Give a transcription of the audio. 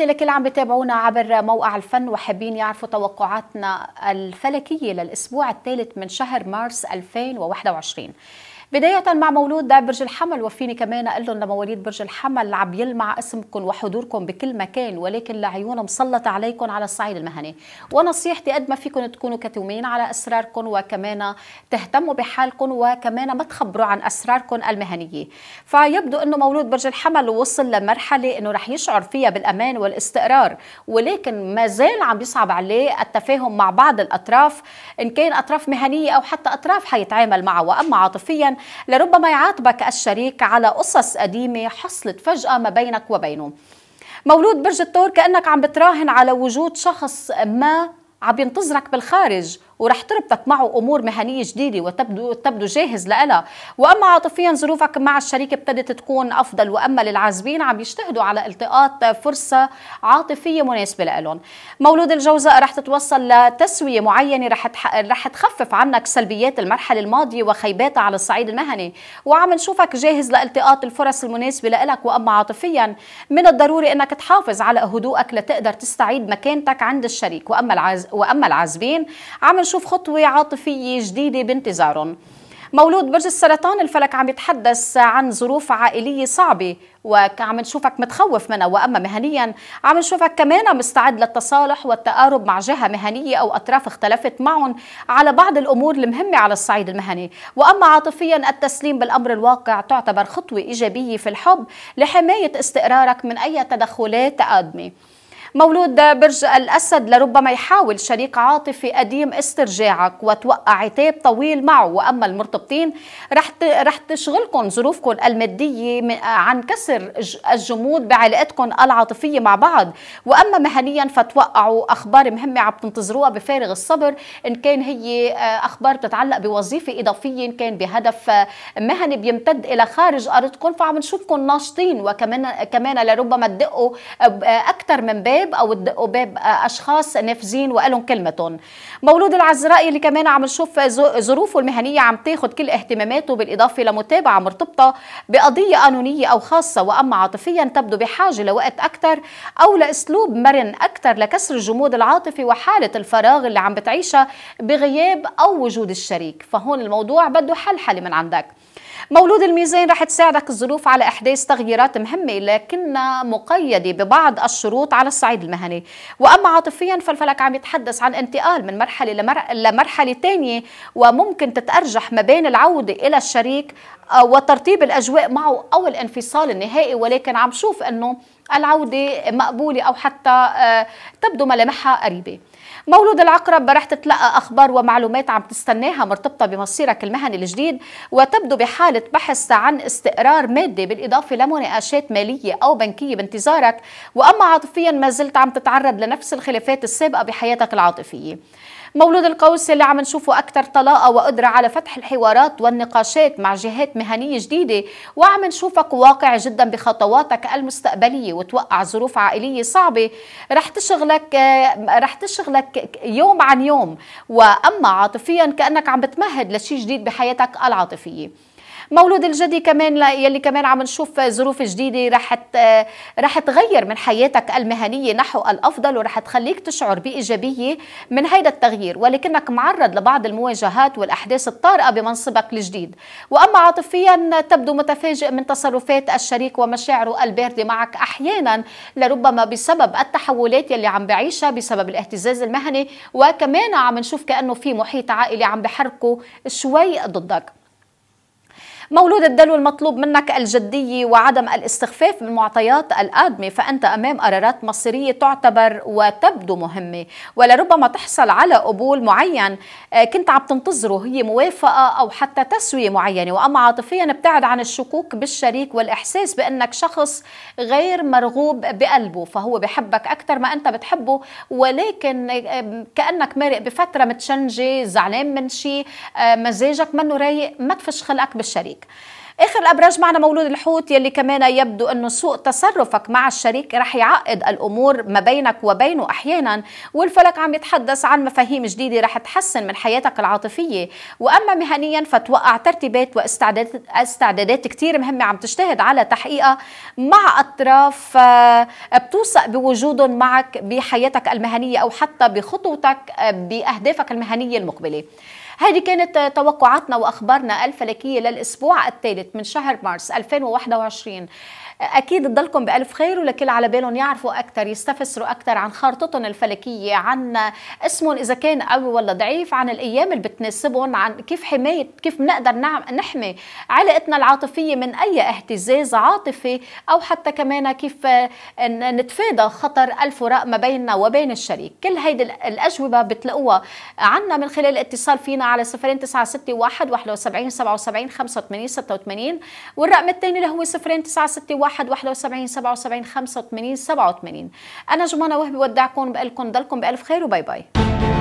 تحياتي لكل عم بتابعونا عبر موقع الفن وحابين يعرفوا توقعاتنا الفلكية للأسبوع الثالث من شهر مارس 2021 بداية مع مولود برج الحمل وفيني كمان أقول لهم لمواليد برج الحمل عم يلمع اسمكم وحضوركم بكل مكان ولكن العيون مسلطة عليكم على الصعيد المهني ونصيحتي قد ما فيكم تكونوا كتومين على أسراركم وكمان تهتموا بحالكم وكمان ما تخبروا عن أسراركم المهنية فيبدو أنه مولود برج الحمل وصل لمرحلة أنه رح يشعر فيها بالأمان والاستقرار ولكن ما زال عم يصعب عليه التفاهم مع بعض الأطراف إن كان أطراف مهنية أو حتى أطراف حيتعامل معها وأما عاطفيا لربما يعاتبك الشريك على قصص قديمة حصلت فجأة ما بينك وبينه مولود برج الثور كأنك عم بتراهن على وجود شخص ما عم ينتظرك بالخارج ورح تربطك معه امور مهنيه جديده وتبدو تبدو جاهز لها واما عاطفيا ظروفك مع الشريك ابتدت تكون افضل واما للعازبين عم يجتهدوا على التقاط فرصه عاطفيه مناسبه لهم مولود الجوزاء رح تتوصل لتسويه معينه رح رح تخفف عنك سلبيات المرحله الماضيه وخيباتها على الصعيد المهني وعم نشوفك جاهز لالتقاط الفرص المناسبه لك واما عاطفيا من الضروري انك تحافظ على هدوءك لتقدر تستعيد مكانتك عند الشريك واما العز... واما العازبين عم نشوف خطوة عاطفية جديدة بانتظارهم مولود برج السرطان الفلك عم يتحدث عن ظروف عائلية صعبة وعم نشوفك متخوف منها وأما مهنيا عم نشوفك كمان مستعد للتصالح والتقارب مع جهة مهنية أو أطراف اختلفت معهم على بعض الأمور المهمة على الصعيد المهني وأما عاطفيا التسليم بالأمر الواقع تعتبر خطوة إيجابية في الحب لحماية استقرارك من أي تدخلات قادمه مولود برج الأسد لربما يحاول شريك عاطفي قديم استرجاعك وتوقع عتاب طويل معه وأما المرتبطين رح رح تشغلكم ظروفكم المادية عن كسر الجمود بعلاقتكم العاطفية مع بعض وأما مهنيا فتوقعوا أخبار مهمة عم تنتظروها بفارغ الصبر إن كان هي آه، أخبار بتتعلق بوظيفة إضافية إن كان بهدف آه، مهني بيمتد إلى خارج أرضكم فعم نشوفكم ناشطين وكمان كمان لربما تدقوا آه، أكثر من باب الشباب او باب آه، اشخاص نافذين وقالهم كلمتهم مولود العزرائي اللي كمان عم نشوف ظروفه المهنيه عم تاخذ كل اهتماماته بالاضافه لمتابعه مرتبطه بقضيه قانونيه او خاصه واما عاطفيا تبدو بحاجه لوقت اكثر او لاسلوب مرن اكثر لكسر الجمود العاطفي وحاله الفراغ اللي عم بتعيشها بغياب او وجود الشريك فهون الموضوع بده حلحله من عندك مولود الميزان رح تساعدك الظروف على احداث تغييرات مهمه لكنها مقيده ببعض الشروط على الصعيد المهني واما عاطفيا فالفلك عم يتحدث عن انتقال من مرحله لمرحله ثانيه وممكن تتارجح ما بين العوده الى الشريك آه، وترطيب الاجواء معه او الانفصال النهائي ولكن عم شوف انه العوده مقبوله او حتى آه، تبدو ملامحها قريبه مولود العقرب رح تتلقى اخبار ومعلومات عم تستناها مرتبطه بمصيرك المهني الجديد وتبدو بحاله بحث عن استقرار مادي بالاضافه لمناقشات ماليه او بنكيه بانتظارك واما عاطفيا ما زلت عم تتعرض لنفس الخلافات السابقه بحياتك العاطفيه مولود القوس اللي عم نشوفه أكثر طلاقة وقدرة على فتح الحوارات والنقاشات مع جهات مهنية جديدة وعم نشوفك واقع جدا بخطواتك المستقبلية وتوقع ظروف عائلية صعبة رح تشغلك آه، رح تشغلك يوم عن يوم وأما عاطفيا كأنك عم بتمهد لشيء جديد بحياتك العاطفية مولود الجدي كمان يلي كمان عم نشوف ظروف جديده رح رح تغير من حياتك المهنيه نحو الافضل ورح تخليك تشعر بايجابيه من هيدا التغيير ولكنك معرض لبعض المواجهات والاحداث الطارئه بمنصبك الجديد واما عاطفيا تبدو متفاجئ من تصرفات الشريك ومشاعره البارده معك احيانا لربما بسبب التحولات يلي عم بعيشها بسبب الاهتزاز المهني وكمان عم نشوف كانه في محيط عائلي عم بحركه شوي ضدك مولود الدلو المطلوب منك الجدية وعدم الاستخفاف من معطيات القادمة فأنت أمام قرارات مصيرية تعتبر وتبدو مهمة ولربما تحصل على قبول معين آه، كنت عم تنتظره هي موافقة أو حتى تسوية معينة وأما عاطفيا ابتعد عن الشكوك بالشريك والإحساس بأنك شخص غير مرغوب بقلبه فهو بحبك أكثر ما أنت بتحبه ولكن آه، كأنك مارق بفترة متشنجة زعلان من شيء آه، مزاجك منه رايق ما تفش خلقك بالشريك الشريك اخر الابراج معنا مولود الحوت يلي كمان يبدو انه سوء تصرفك مع الشريك رح يعقد الامور ما بينك وبينه احيانا والفلك عم يتحدث عن مفاهيم جديده رح تحسن من حياتك العاطفيه واما مهنيا فتوقع ترتيبات واستعدادات استعدادات كثير مهمه عم تجتهد على تحقيقها مع اطراف آه، بتوثق بوجودهم معك بحياتك المهنيه او حتى بخطوتك آه، باهدافك المهنيه المقبله هذه كانت توقعاتنا وأخبارنا الفلكية للأسبوع الثالث من شهر مارس 2021 أكيد تضلكم بألف خير ولكل على بالهم يعرفوا أكثر يستفسروا أكثر عن خارطتهم الفلكية عن اسمهم إذا كان قوي ولا ضعيف عن الأيام اللي بتناسبهم عن كيف حماية كيف بنقدر نعم- نحمي علاقتنا العاطفية من أي اهتزاز عاطفي أو حتى كمان كيف نتفادى خطر الفراق ما بيننا وبين الشريك كل هيدي الأجوبة بتلاقوها عنا من خلال الاتصال فينا على 0961 71 77 85 86 والرقم الثاني اللي هو 0961 71 77 85 87 أنا جمانة وهبي ودعكم بقلكم ضلكم بألف خير وباي باي